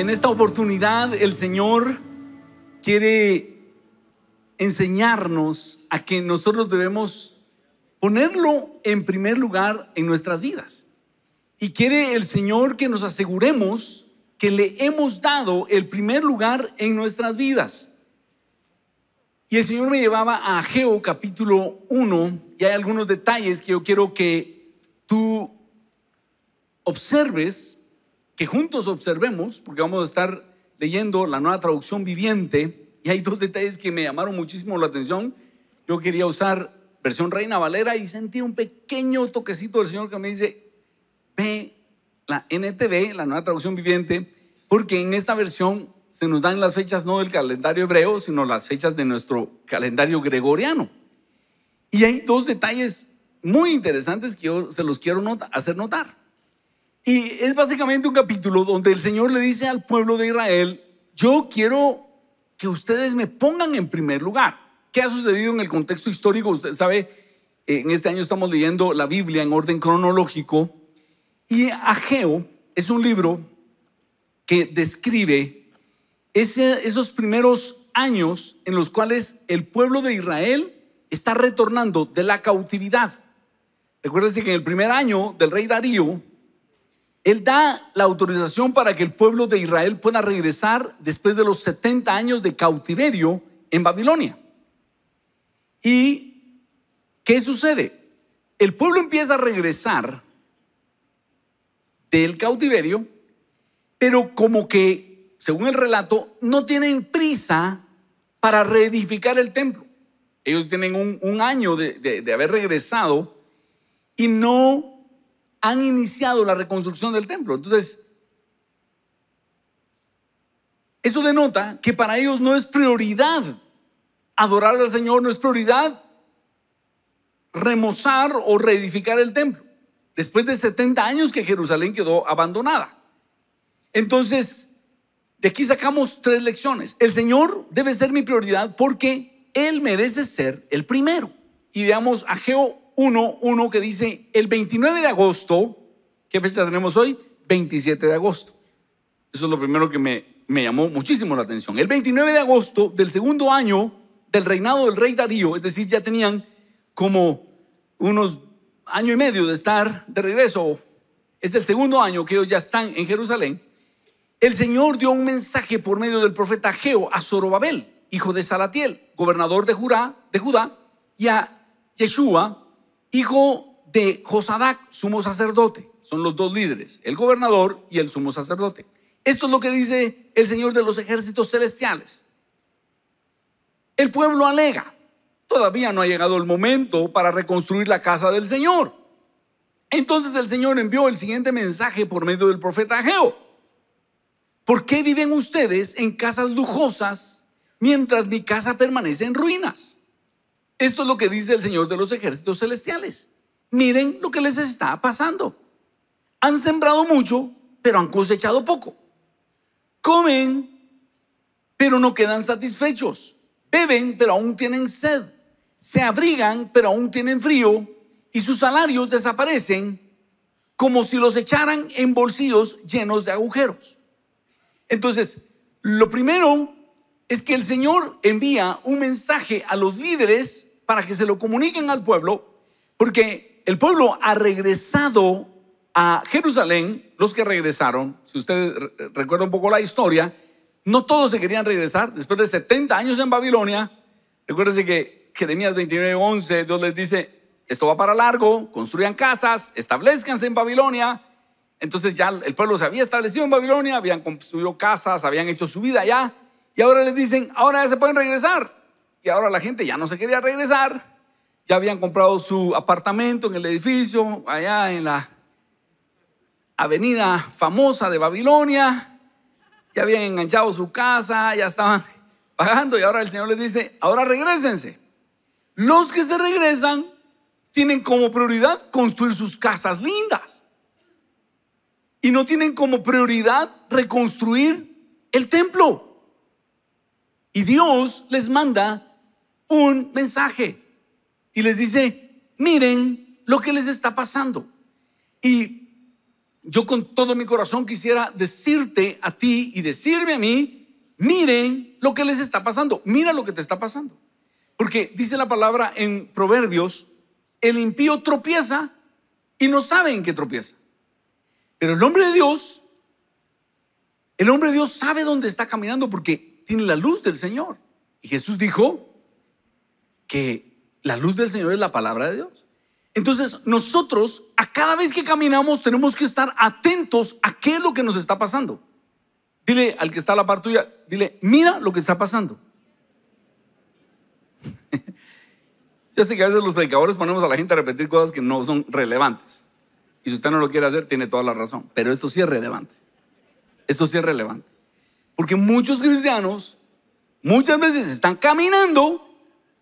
En esta oportunidad el Señor quiere enseñarnos a que nosotros debemos ponerlo en primer lugar en nuestras vidas. Y quiere el Señor que nos aseguremos que le hemos dado el primer lugar en nuestras vidas. Y el Señor me llevaba a Geo capítulo 1 y hay algunos detalles que yo quiero que tú observes que juntos observemos, porque vamos a estar leyendo la nueva traducción viviente, y hay dos detalles que me llamaron muchísimo la atención. Yo quería usar versión Reina Valera y sentí un pequeño toquecito del Señor que me dice, ve la NTV, la nueva traducción viviente, porque en esta versión se nos dan las fechas no del calendario hebreo, sino las fechas de nuestro calendario gregoriano. Y hay dos detalles muy interesantes que yo se los quiero hacer notar. Y es básicamente un capítulo donde el Señor le dice al pueblo de Israel, yo quiero que ustedes me pongan en primer lugar. ¿Qué ha sucedido en el contexto histórico? Usted sabe, eh, en este año estamos leyendo la Biblia en orden cronológico y Ageo es un libro que describe esos primeros años en los cuales el pueblo de Israel está retornando de la cautividad. Recuérdense que en el primer año del rey Darío, él da la autorización para que el pueblo de Israel pueda regresar después de los 70 años de cautiverio en Babilonia. ¿Y qué sucede? El pueblo empieza a regresar del cautiverio, pero como que, según el relato, no tienen prisa para reedificar el templo. Ellos tienen un, año de haber regresado y no han iniciado la reconstrucción del templo. Entonces, eso denota que para ellos no es prioridad adorar al Señor, no es prioridad remozar o reedificar el templo, después de 70 años que Jerusalén quedó abandonada. Entonces, de aquí sacamos tres lecciones. El Señor debe ser mi prioridad porque Él merece ser el primero. Y veamos a Geo 1, 1 que dice, el 29 de agosto, ¿qué fecha tenemos hoy? 27 de agosto. Eso es lo primero que me, llamó muchísimo la atención. El 29 de agosto del segundo año del reinado del rey Darío, es decir, ya tenían como unos año y medio de estar de regreso, es el segundo año que ellos ya están en Jerusalén, el Señor dio un mensaje por medio del profeta Geo a Zorobabel, hijo de Salatiel, gobernador de, Judá, de Judá, y a Yeshua, hijo de Josadac, sumo sacerdote. Son los dos líderes, el gobernador y el sumo sacerdote. Esto es lo que dice el Señor de los ejércitos celestiales. El pueblo alega, todavía no ha llegado el momento para reconstruir la casa del Señor. Entonces el Señor envió el siguiente mensaje por medio del profeta Ageo. ¿Por qué viven ustedes en casas lujosas mientras mi casa permanece en ruinas? Esto es lo que dice el Señor de los ejércitos celestiales. Miren lo que les está pasando. Han sembrado mucho, pero han cosechado poco. Comen, pero no quedan satisfechos. Beben, pero aún tienen sed. Se abrigan, pero aún tienen frío. Y sus salarios desaparecen como si los echaran en bolsillos llenos de agujeros. Entonces, lo primero es que el Señor envía un mensaje a los líderes para que se lo comuniquen al pueblo, porque el pueblo ha regresado a Jerusalén, los que regresaron, si usted recuerda un poco la historia, no todos se querían regresar, después de 70 años en Babilonia, recuérdense que Jeremías 29, 11, Dios les dice, esto va para largo, construyan casas, establezcanse en Babilonia, entonces ya el pueblo se había establecido en Babilonia, habían construido casas, habían hecho su vida allá, y ahora les dicen, ahora ya se pueden regresar, y ahora la gente ya no se quería regresar. Ya habían comprado su apartamento en el edificio, allá en la avenida famosa de Babilonia. Ya habían enganchado su casa, ya estaban pagando y ahora el Señor les dice, ahora regresense. Los que se regresan tienen como prioridad construir sus casas lindas. Y no tienen como prioridad reconstruir el templo. Y Dios les manda un mensaje y les dice, miren lo que les está pasando. Y yo con todo mi corazón quisiera decirte a ti y decirme a mí, miren lo que les está pasando, mira lo que te está pasando. Porque dice la palabra en Proverbios, el impío tropieza y no sabe en qué tropieza. Pero el hombre de Dios, el hombre de Dios sabe dónde está caminando porque tiene la luz del Señor. Y Jesús dijo, que la luz del Señor es la palabra de Dios. Entonces nosotros a cada vez que caminamos tenemos que estar atentos a qué es lo que nos está pasando. Dile al que está a la par tuya, dile, mira lo que está pasando. Yo sé que a veces los predicadores ponemos a la gente a repetir cosas que no son relevantes. Y si usted no lo quiere hacer, tiene toda la razón. Pero esto sí es relevante. Esto sí es relevante. Porque muchos cristianos muchas veces están caminando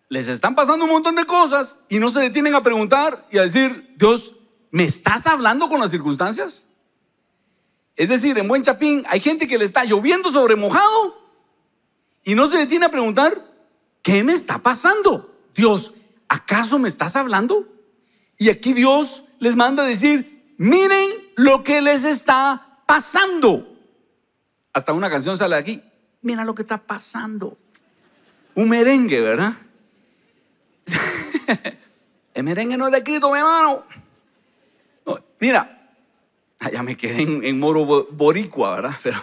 les están pasando un montón de cosas y no se detienen a preguntar y a decir, Dios, ¿me estás hablando con las circunstancias? Es decir, en buen chapín hay gente que le está lloviendo sobre mojado y no se detiene a preguntar, ¿qué me está pasando? Dios, ¿acaso me estás hablando? Y aquí Dios les manda a decir, miren lo que les está pasando. Hasta una canción sale aquí, mira lo que está pasando. Un merengue, ¿verdad? el merengue no es de mi hermano. mira, ya me quedé en, moro boricua, ¿verdad? Pero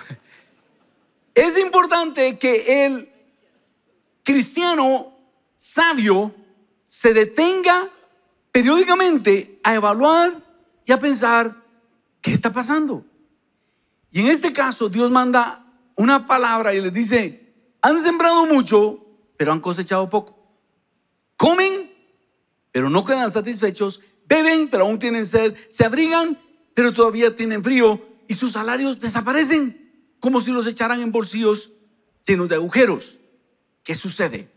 es importante que el cristiano sabio se detenga periódicamente a evaluar y a pensar qué está pasando. Y en este caso Dios manda una palabra y les dice, han sembrado mucho, pero han cosechado poco. Comen, pero no quedan satisfechos. Beben, pero aún tienen sed. Se abrigan, pero todavía tienen frío. Y sus salarios desaparecen, como si los echaran en bolsillos llenos de agujeros. ¿Qué sucede?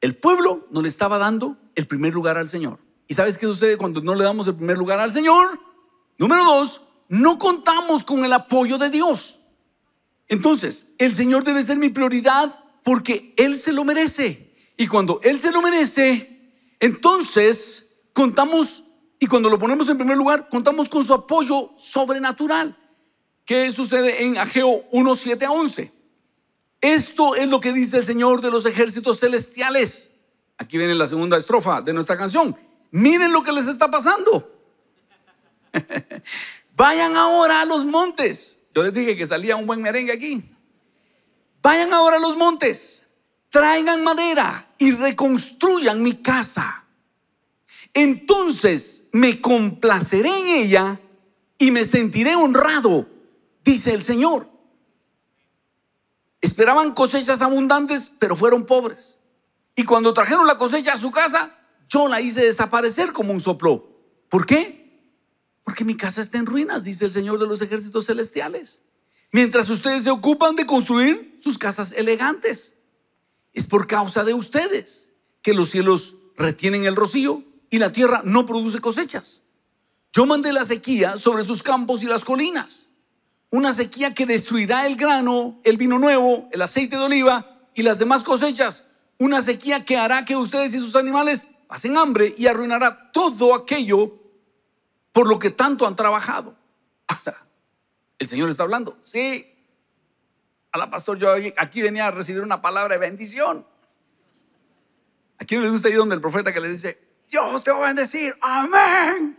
El pueblo no le estaba dando el primer lugar al Señor. ¿Y sabes qué sucede cuando no le damos el primer lugar al Señor? Número dos, no contamos con el apoyo de Dios. Entonces, el Señor debe ser mi prioridad porque Él se lo merece. Y cuando Él se lo merece, entonces contamos, y cuando lo ponemos en primer lugar, contamos con su apoyo sobrenatural. que sucede en Ageo 1, 7 a 11? Esto es lo que dice el Señor de los ejércitos celestiales. Aquí viene la segunda estrofa de nuestra canción. Miren lo que les está pasando. Vayan ahora a los montes. Yo les dije que salía un buen merengue aquí. Vayan ahora a los montes traigan madera y reconstruyan mi casa. Entonces me complaceré en ella y me sentiré honrado, dice el Señor. Esperaban cosechas abundantes, pero fueron pobres. Y cuando trajeron la cosecha a su casa, yo la hice desaparecer como un soplo. ¿Por qué? Porque mi casa está en ruinas, dice el Señor de los ejércitos celestiales. Mientras ustedes se ocupan de construir sus casas elegantes. Es por causa de ustedes que los cielos retienen el rocío y la tierra no produce cosechas. Yo mandé la sequía sobre sus campos y las colinas. Una sequía que destruirá el grano, el vino nuevo, el aceite de oliva y las demás cosechas. Una sequía que hará que ustedes y sus animales pasen hambre y arruinará todo aquello por lo que tanto han trabajado. El Señor está hablando. Sí a la pastor, yo aquí venía a recibir una palabra de bendición. Aquí quién le gusta ir donde el profeta que le dice, yo te va a bendecir, amén?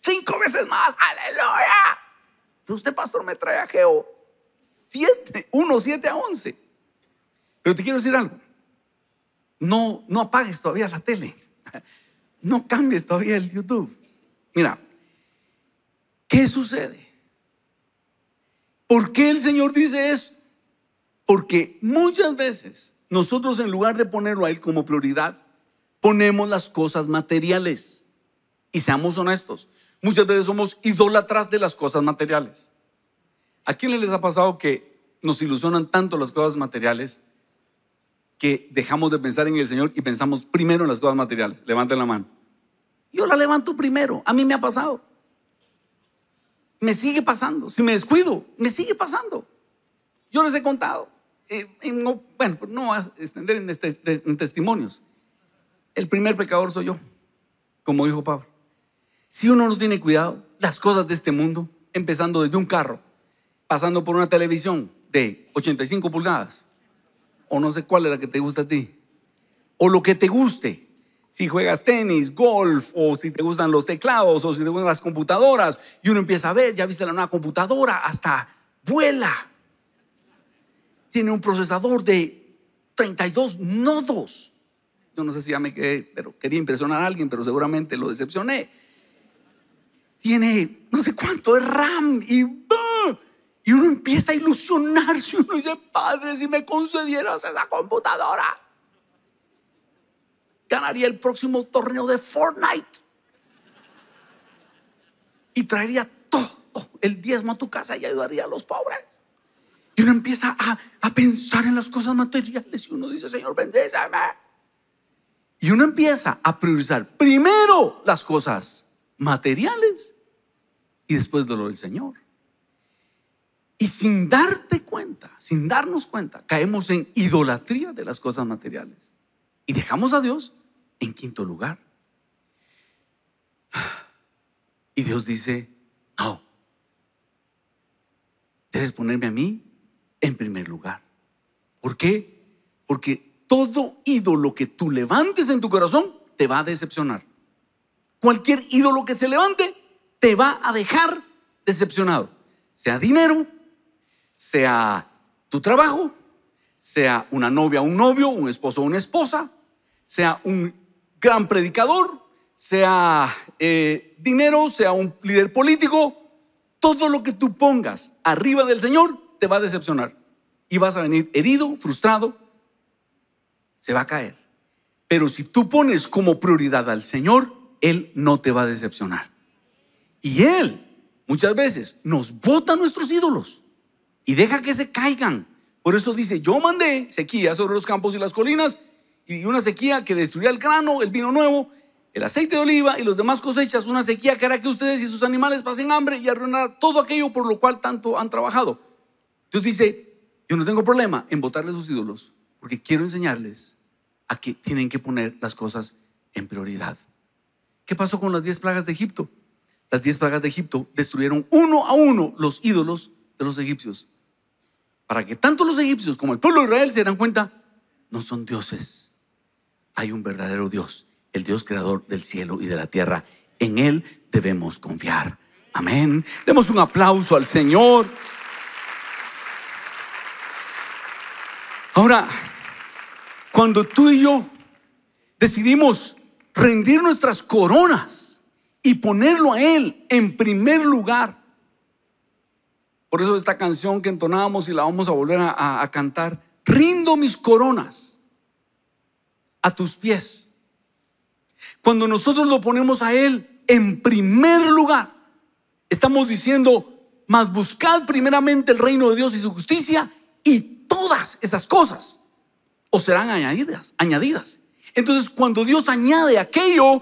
Cinco veces más, aleluya. Pero usted, pastor, me trae a Geo Siete, 1, 7 a 11. Pero te quiero decir algo. No, no apagues todavía la tele. No cambies todavía el YouTube. Mira, ¿qué sucede? ¿Por qué el Señor dice esto? Porque muchas veces nosotros en lugar de ponerlo a Él como prioridad, ponemos las cosas materiales. Y seamos honestos, muchas veces somos idólatras de las cosas materiales. ¿A le les ha pasado que nos ilusionan tanto las cosas materiales que dejamos de pensar en el Señor y pensamos primero en las cosas materiales? Levanten la mano. Yo la levanto primero, a mí me ha pasado. Me sigue pasando. Si me descuido, me sigue pasando. Yo les he contado. Eh, bueno, pues no voy a extender en, este, en testimonios. El primer pecador soy yo, como dijo Pablo. Si uno no tiene cuidado, las cosas de este mundo, empezando desde un carro, pasando por una televisión de 85 pulgadas, o no sé cuál es era que te gusta a ti, o lo que te guste, si juegas tenis, golf, o si te gustan los teclados, o si te gustan las computadoras, y uno empieza a ver, ya viste la nueva computadora, hasta vuela. Tiene un procesador de 32 nodos. Yo no sé si ya me quedé, pero quería impresionar a alguien, pero seguramente lo decepcioné. Tiene no sé cuánto de RAM y, y uno empieza a ilusionarse. Uno dice, Padre, si me concedieras esa computadora ganaría el próximo torneo de Fortnite. Y traería todo el diezmo a tu casa y ayudaría a los pobres. Y uno empieza a, pensar en las cosas materiales y uno dice, Señor, bendíceme. Y uno empieza a priorizar primero las cosas materiales y después lo del Señor. Y sin darte cuenta, sin darnos cuenta, caemos en idolatría de las cosas materiales. Y dejamos a Dios en quinto lugar. Y Dios dice, no, debes ponerme a mí en primer lugar. ¿Por qué? Porque todo ídolo que tú levantes en tu corazón te va a decepcionar. Cualquier ídolo que se levante te va a dejar decepcionado. Sea dinero, sea tu trabajo, sea una novia, un novio, un esposo, una esposa, sea un gran predicador, sea eh, dinero, sea un líder político, todo lo que tú pongas arriba del Señor te va a decepcionar. Y vas a venir herido, frustrado, se va a caer. Pero si tú pones como prioridad al Señor, Él no te va a decepcionar. Y Él muchas veces nos bota nuestros ídolos y deja que se caigan. Por eso dice, yo mandé sequía sobre los campos y las colinas y una sequía que destruirá el grano, el vino nuevo, el aceite de oliva y los demás cosechas, una sequía que hará que ustedes y sus animales pasen hambre y arruinará todo aquello por lo cual tanto han trabajado. Dios dice, yo no tengo problema en botarles sus ídolos, porque quiero enseñarles a que tienen que poner las cosas en prioridad. ¿Qué pasó con las diez plagas de Egipto? Las diez plagas de Egipto destruyeron uno a uno los ídolos de los egipcios, para que tanto los egipcios como el pueblo de Israel se dieran cuenta, no son dioses, hay un verdadero Dios, el Dios creador del cielo y de la tierra. En Él debemos confiar. Amén. Demos un aplauso al Señor. Ahora, cuando tú y yo decidimos rendir nuestras coronas y ponerlo a Él en primer lugar, por eso esta canción que entonábamos y la vamos a volver a cantar, rindo mis coronas a tus pies. Cuando nosotros lo ponemos a Él en primer lugar, estamos diciendo, Más buscad primeramente el reino de Dios y su justicia y todas esas cosas o serán añadidas, añadidas. Entonces, cuando Dios añade aquello,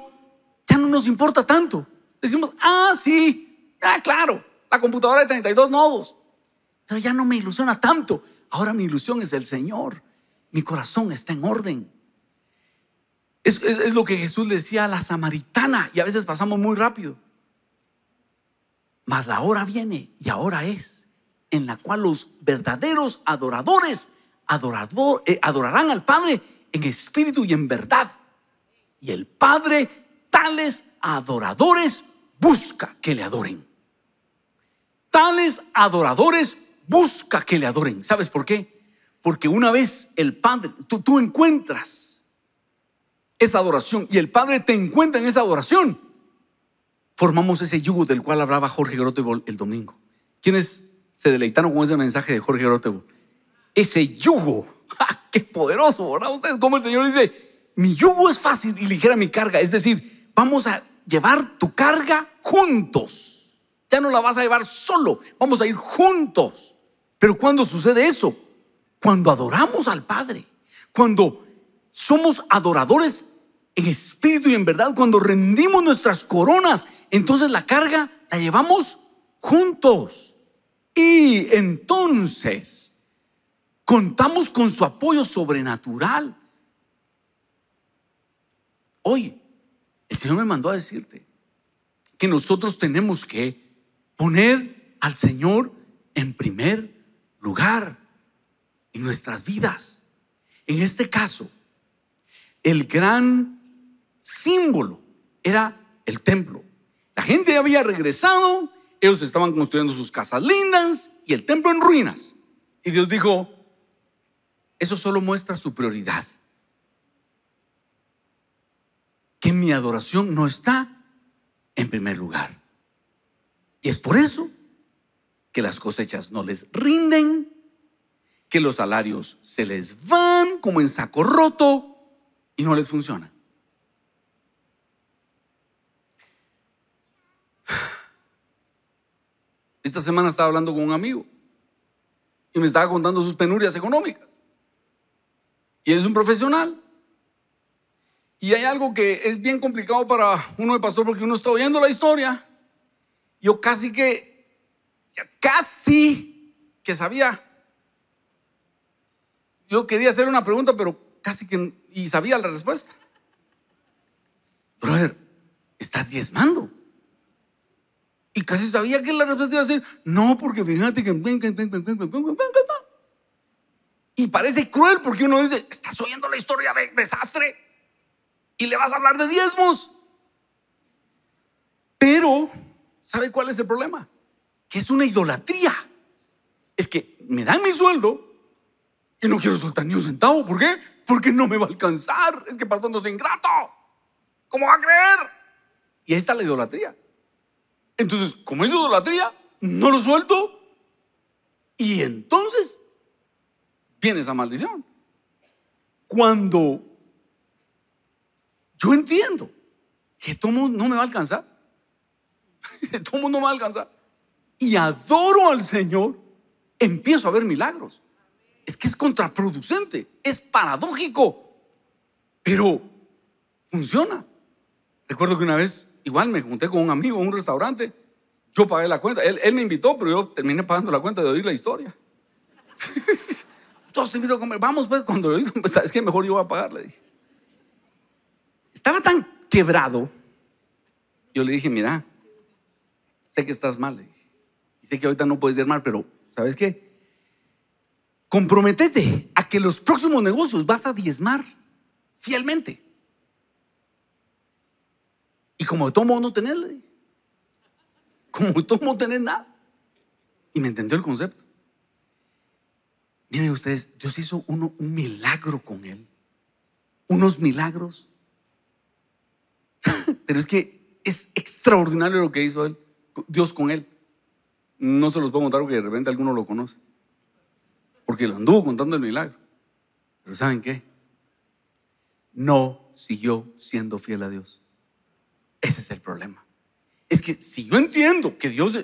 ya no nos importa tanto. Decimos, ah, sí, ah, claro, la computadora de 32 nodos, pero ya no me ilusiona tanto. Ahora mi ilusión es el Señor. Mi corazón está en orden. Es, lo que Jesús decía a la samaritana y a veces pasamos muy rápido. Mas la hora viene y ahora es en la cual los verdaderos adoradores eh, adorarán al Padre en espíritu y en verdad. Y el Padre tales adoradores busca que le adoren. Tales adoradores busca que le adoren. ¿Sabes por qué? Porque una vez el Padre, tú, tú encuentras esa adoración y el Padre te encuentra en esa adoración, formamos ese yugo del cual hablaba Jorge Grotebol el domingo. ¿Quiénes se deleitaron con ese mensaje de Jorge Grotebol? Ese yugo. ¡Qué poderoso! ¿Verdad? Ustedes como el Señor dice, mi yugo es fácil y ligera mi carga. Es decir, vamos a llevar tu carga juntos. Ya no la vas a llevar solo, vamos a ir juntos. Pero ¿cuándo sucede eso? Cuando adoramos al Padre, cuando somos adoradores en espíritu y en verdad, cuando rendimos nuestras coronas, entonces la carga la llevamos juntos. Y entonces contamos con su apoyo sobrenatural. Hoy, el Señor me mandó a decirte que nosotros tenemos que poner al Señor en primer lugar en nuestras vidas. En este caso, el gran símbolo era el templo. La gente había regresado, ellos estaban construyendo sus casas lindas y el templo en ruinas. Y Dios dijo, eso solo muestra su prioridad. Que mi adoración no está en primer lugar. Y es por eso que las cosechas no les rinden, que los salarios se les van como en saco roto y no les funciona. Esta semana estaba hablando con un amigo y me estaba contando sus penurias económicas. Y es un profesional. Y hay algo que es bien complicado para uno de pastor porque uno está oyendo la historia. Yo casi que, casi que sabía. Yo quería hacer una pregunta, pero casi que, y sabía la respuesta. Brother, estás diezmando y casi sabía que la respuesta iba a ser, no, porque fíjate que... Y parece cruel porque uno dice, estás oyendo la historia de desastre y le vas a hablar de diezmos. Pero, ¿sabe cuál es el problema? Que es una idolatría. Es que me dan mi sueldo y no quiero soltar ni un centavo. ¿Por qué? Porque no me va a alcanzar. Es que pastor no es ingrato. ¿Cómo va a creer? Y ahí está la idolatría. Entonces, como es idolatría, no lo suelto. Y entonces viene esa maldición. Cuando yo entiendo que mundo no me va a alcanzar, todo no me va a alcanzar, y adoro al Señor, empiezo a ver milagros. Es que es contraproducente, es paradójico, pero funciona. Recuerdo que una vez igual me junté con un amigo en un restaurante, yo pagué la cuenta, él, me invitó, pero yo terminé pagando la cuenta de oír la historia. Todos te invito a comer, vamos pues, cuando lo digo, pues, ¿sabes qué? Mejor yo voy a pagarle Estaba tan quebrado, yo le dije, mira, sé que estás mal, y sé que ahorita no puedes diezmar mal, pero ¿sabes qué? comprometete a que los próximos negocios vas a diezmar fielmente. Y como de todo modo no tenerle, como de todo mundo no tener nada. Y me entendió el concepto. Miren ustedes, Dios hizo uno, un milagro con él. Unos milagros. Pero es que es extraordinario lo que hizo él, Dios con él. No se los puedo contar porque de repente alguno lo conoce. Porque lo anduvo contando el milagro. Pero ¿saben qué? No siguió siendo fiel a Dios. Ese es el problema. Es que si yo entiendo que Dios,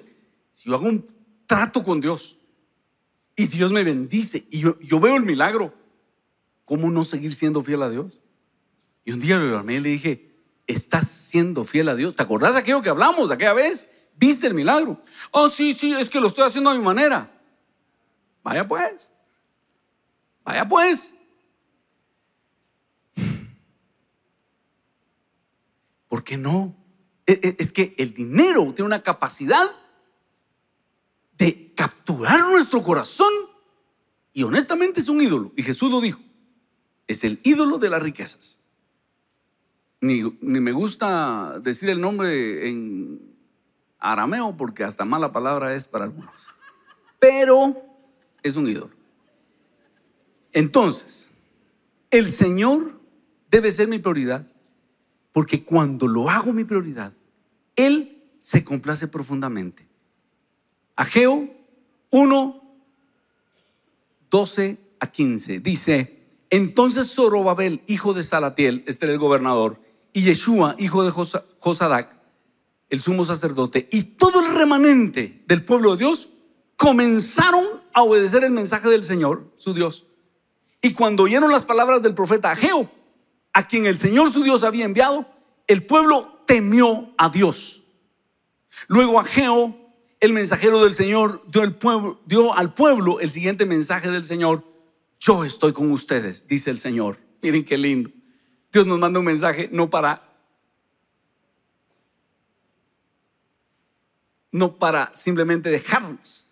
si yo hago un trato con Dios y Dios me bendice y yo, veo el milagro, ¿cómo no seguir siendo fiel a Dios? Y un día lo llamé y le dije, estás siendo fiel a Dios. ¿Te acordás de aquello que hablamos aquella vez? ¿Viste el milagro? Oh, sí, sí, es que lo estoy haciendo a mi manera. Vaya pues. Vaya pues. ¿Por qué no? E, e, es que el dinero tiene una capacidad de capturar nuestro corazón y honestamente es un ídolo. Y Jesús lo dijo, es el ídolo de las riquezas. Ni, me gusta decir el nombre en arameo porque hasta mala palabra es para algunos. Pero es un ídolo. Entonces, el Señor debe ser mi prioridad porque cuando lo hago mi prioridad, Él se complace profundamente. Ageo 1, 12 a 15 dice, entonces Zorobabel, hijo de Salatiel, este era el gobernador, y Yeshua, hijo de Josadac, el sumo sacerdote, y todo el remanente del pueblo de Dios, comenzaron a obedecer el mensaje del Señor, su Dios. Y cuando oyeron las palabras del profeta Ageo, a quien el Señor su Dios había enviado, el pueblo temió a Dios. Luego a Geo el mensajero del Señor, dio, dio al pueblo el siguiente mensaje del Señor. Yo estoy con ustedes, dice el Señor. Miren qué lindo. Dios nos manda un mensaje no para no para simplemente dejarnos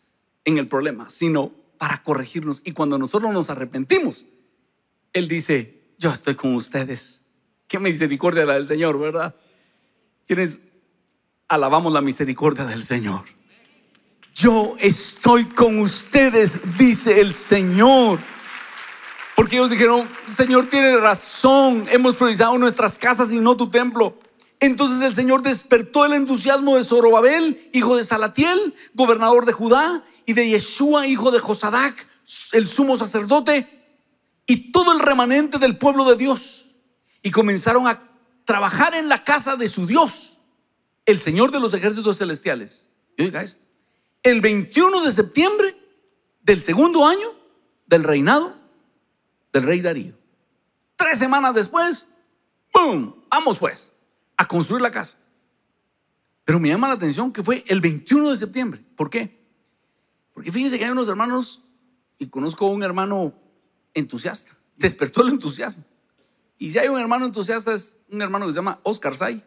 en el problema, sino para corregirnos. Y cuando nosotros nos arrepentimos, Él dice, yo estoy con ustedes. Qué misericordia la del Señor, ¿verdad? Quienes alabamos la misericordia del Señor. Yo estoy con ustedes, dice el Señor. Porque ellos dijeron, Señor tiene razón, hemos priorizado nuestras casas y no tu templo. Entonces el Señor despertó el entusiasmo de Zorobabel, hijo de Salatiel, gobernador de Judá, y de Yeshua, hijo de Josadac, el sumo sacerdote, y todo el remanente del pueblo de Dios y comenzaron a trabajar en la casa de su Dios, el Señor de los ejércitos celestiales. oiga esto, el 21 de septiembre del segundo año del reinado del rey Darío. Tres semanas después, ¡boom! Vamos pues a construir la casa. Pero me llama la atención que fue el 21 de septiembre. ¿Por qué? Porque fíjense que hay unos hermanos, y conozco a un hermano entusiasta. Despertó el entusiasmo. Y si hay un hermano entusiasta, es un hermano que se llama Oscar Say.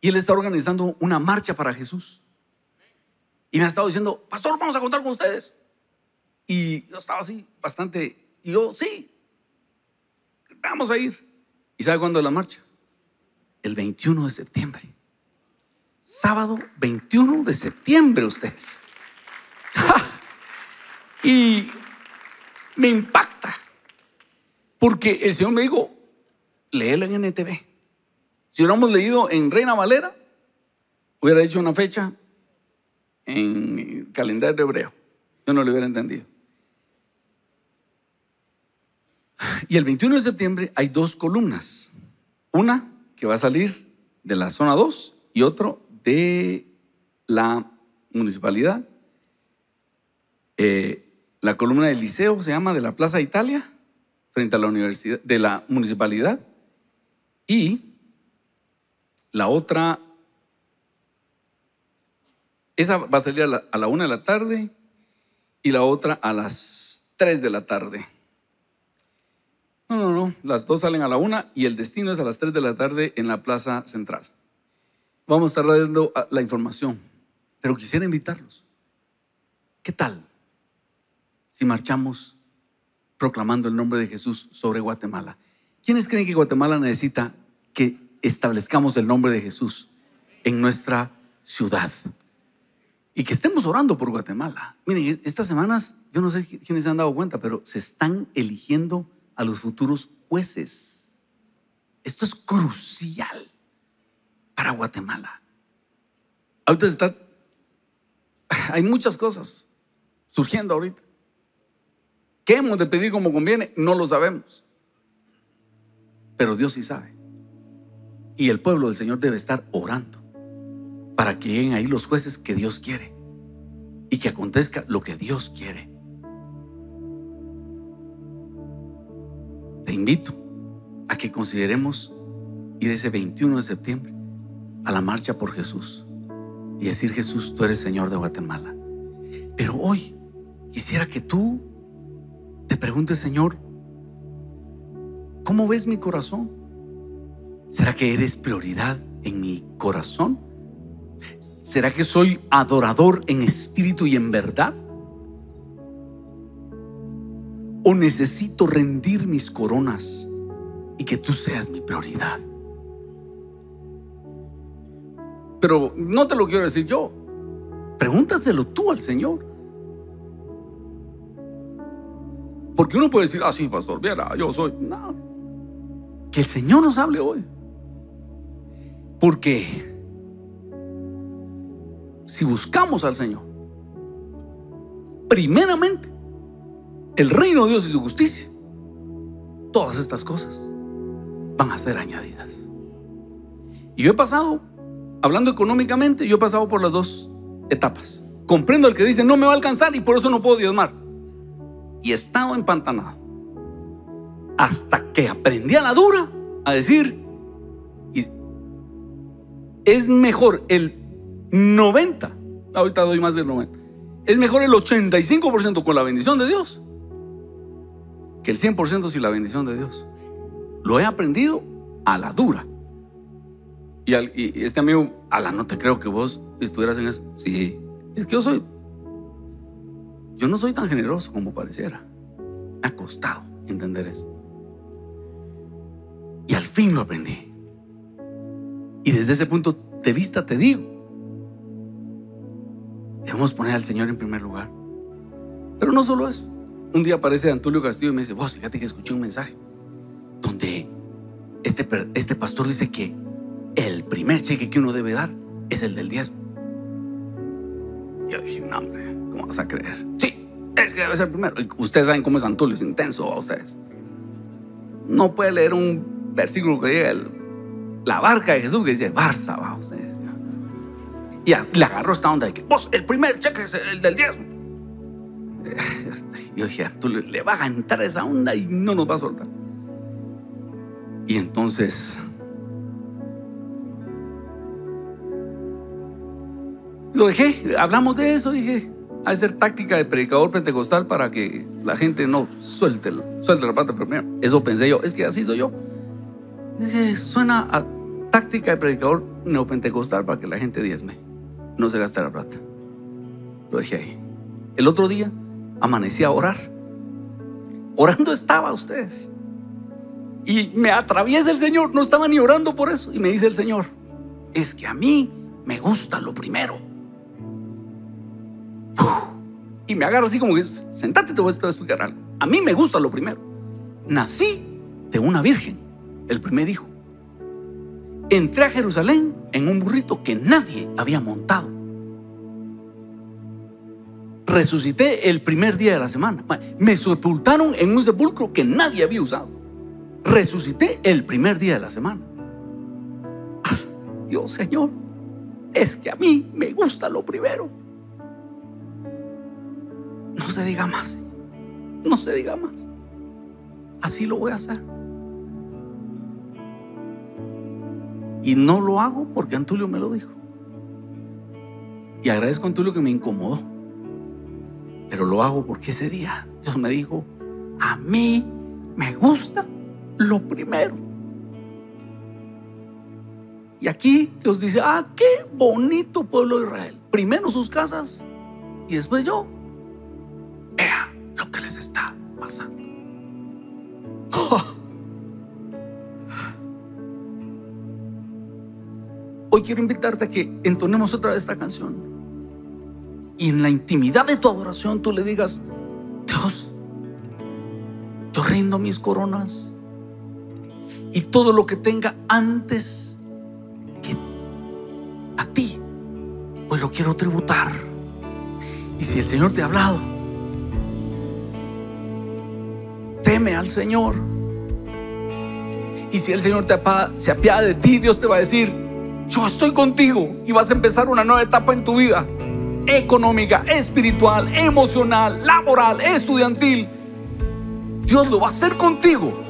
Y él está organizando una marcha para Jesús. Y me ha estado diciendo, pastor, vamos a contar con ustedes. Y yo estaba así, bastante. Y yo, sí, vamos a ir. ¿Y sabe cuándo es la marcha? El 21 de septiembre. Sábado 21 de septiembre, ustedes. y me impacta. Porque el Señor me dijo, léelo en NTV. Si hubiéramos leído en Reina Valera, hubiera hecho una fecha en calendario hebreo. Yo no lo hubiera entendido. Y el 21 de septiembre hay dos columnas. Una que va a salir de la zona 2 y otro de la municipalidad. Eh, la columna del liceo se llama de la Plaza Italia, frente a la universidad, de la municipalidad. Y la otra, esa va a salir a la, una de la tarde y la otra a las tres de la tarde. No, no, no, las dos salen a la una y el destino es a las tres de la tarde en la Plaza Central. Vamos a estar dando ah, la información, pero quisiera invitarlos. ¿Qué tal? si marchamos proclamando el nombre de Jesús sobre Guatemala. ¿Quiénes creen que Guatemala necesita que establezcamos el nombre de Jesús en nuestra ciudad? Y que estemos orando por Guatemala. Miren, e-, estas semanas, yo no sé quiénes se han dado cuenta, pero se están eligiendo a los futuros jueces. Esto es crucial para Guatemala. Ahorita está, hay muchas cosas surgiendo ahorita. ¿Qué hemos de pedir como conviene? No lo sabemos. Pero Dios sí sabe. Y el pueblo del Señor debe estar orando para que lleguen ahí los jueces que Dios quiere y que acontezca lo que Dios quiere. Te invito a que consideremos ir ese 21 de septiembre a la marcha por Jesús y decir Jesús, tú eres Señor de Guatemala. Pero hoy quisiera que tú pregunte Señor, ¿cómo ves mi corazón? ¿Será que eres prioridad en mi corazón? ¿Será que soy adorador en espíritu y en verdad? ¿O necesito rendir mis coronas y que tú seas mi prioridad? Pero no te lo quiero decir yo. Pregúntaselo tú al Señor. Porque uno puede decir, ah, sí, pastor, viera, yo soy. No. Que el Señor nos hable hoy. Porque si buscamos al Señor, primeramente, el reino de Dios y su justicia, todas estas cosas van a ser añadidas. Y yo he pasado, hablando económicamente, yo he pasado por las dos etapas. Comprendo el que dice, no me va a alcanzar y por eso no puedo diezmar y he estado empantanado. Hasta que aprendí a la dura a decir, es mejor el 90, ahorita doy más del 90, es mejor el 85% con la bendición de Dios que el 100% sin la bendición de Dios. Lo he aprendido a la dura. Y, este amigo, Ala, no te creo que vos estuvieras en eso. Sí, es que yo soy yo no soy tan generoso como pareciera. Me ha costado entender eso. Y al fin lo aprendí. Y desde ese punto de vista te digo, debemos poner al Señor en primer lugar. Pero no solo eso. Un día aparece Antonio Castillo y me dice, vos fíjate que escuché un mensaje donde este, este pastor dice que el primer cheque que uno debe dar es el del diezmo. Yo dije, no, hombre. ¿Cómo vas a creer? Sí, es que debe ser primero. ustedes saben cómo es Antulio, es intenso a ustedes. No puede leer un versículo que diga la barca de Jesús que dice Barça va a ustedes. Y le agarró esta onda de que el primer cheque es el del diezmo. Yo dije, Antulio, le vas a entrar esa onda y no nos va a soltar. Y entonces lo dejé, hablamos de eso, dije, Hacer táctica de predicador pentecostal para que la gente no suelte, suelte la plata primero. Eso pensé yo, es que así soy yo. suena a táctica de predicador neopentecostal para que la gente diezme, no se gaste la plata. Lo dejé ahí. El otro día amanecí a orar. Orando estaba ustedes. Y me atraviesa el Señor, no estaba ni orando por eso. Y me dice el Señor, es que a mí me gusta lo primero. Y me agarra así como que, sentate, te voy a explicar algo. A mí me gusta lo primero. Nací de una virgen, el primer hijo. Entré a Jerusalén en un burrito que nadie había montado. Resucité el primer día de la semana. Me sepultaron en un sepulcro que nadie había usado. Resucité el primer día de la semana. Ah, Dios, Señor, es que a mí me gusta lo primero. No se diga más. No se diga más. Así lo voy a hacer. Y no lo hago porque Antulio me lo dijo. Y agradezco a Antulio que me incomodó. Pero lo hago porque ese día Dios me dijo, a mí me gusta lo primero. Y aquí Dios dice, ah, qué bonito pueblo de Israel. Primero sus casas y después yo. Vean lo que les está pasando. Hoy quiero invitarte a que entonemos otra vez esta canción. Y en la intimidad de tu adoración tú le digas, Dios, yo rindo mis coronas y todo lo que tenga antes que a ti, pues lo quiero tributar. Y si el Señor te ha hablado, al Señor. Y si el Señor te se apiada de ti, Dios te va a decir, yo estoy contigo y vas a empezar una nueva etapa en tu vida, económica, espiritual, emocional, laboral, estudiantil. Dios lo va a hacer contigo.